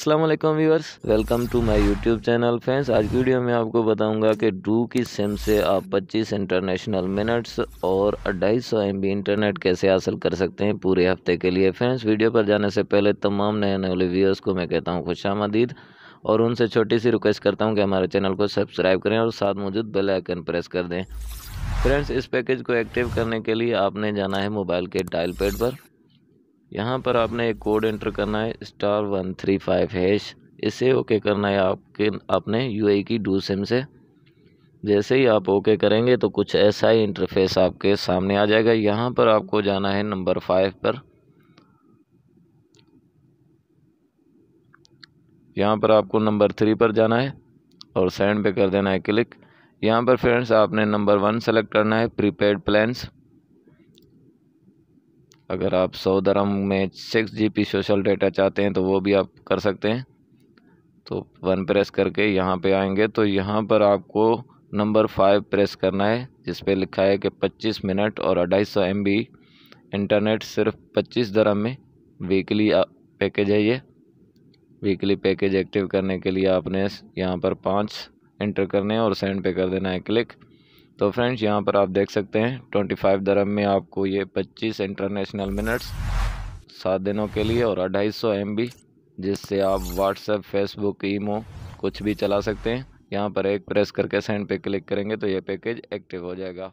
Aslam viewers welcome to my YouTube channel friends आज की video में आपको बताऊंगा कि डू की सिम से आप 25 इंटरनेशनल मिनट्स और 250 एमबी इंटरनेट कैसे हासिल कर सकते हैं पूरे हफ्ते के लिए फ्रेंड्स वीडियो पर जाने से पहले तमाम नए नए व्यूअर्स को मैं कहता हूँ खुश आमदीद और उनसे छोटी सी रिक्वेस्ट करता हूँ कि हमारे चैनल को सब्सक्राइब करें और साथ मौजूद बेलाइकन प्रेस कर दें फ्रेंड्स इस पैकेज को एक्टिव करने के लिए आपने जाना है मोबाइल के डायल पैड पर यहाँ पर आपने एक कोड एंटर करना है star one three five hash इसे ओके करना है आपके आपने यू की डू सिम से जैसे ही आप ओके करेंगे तो कुछ ऐसा ही इंटरफेस आपके सामने आ जाएगा यहाँ पर आपको जाना है नंबर फाइव पर यहाँ पर आपको नंबर थ्री पर जाना है और सेंड पे कर देना है क्लिक यहाँ पर फ्रेंड्स आपने नंबर वन सेलेक्ट करना है प्रीपेड प्लान्स अगर आप सौ धर्म में सिक्स जी सोशल डेटा चाहते हैं तो वो भी आप कर सकते हैं तो वन प्रेस करके यहाँ पे आएंगे तो यहाँ पर आपको नंबर फाइव प्रेस करना है जिस पे लिखा है कि पच्चीस मिनट और अढ़ाई सौ एम इंटरनेट सिर्फ पच्चीस धर्म में वीकली पैकेज है ये वीकली पैकेज एक्टिव करने के लिए आपने यहाँ पर पाँच इंटर करने और सेंड पे कर देना है क्लिक तो फ्रेंड्स यहाँ पर आप देख सकते हैं 25 दरम में आपको ये 25 इंटरनेशनल मिनट्स सात दिनों के लिए और अढ़ाई सौ एम जिससे आप व्हाट्सएप फेसबुक ईमो कुछ भी चला सकते हैं यहाँ पर एक प्रेस करके सेंड पे क्लिक करेंगे तो ये पैकेज एक्टिव हो जाएगा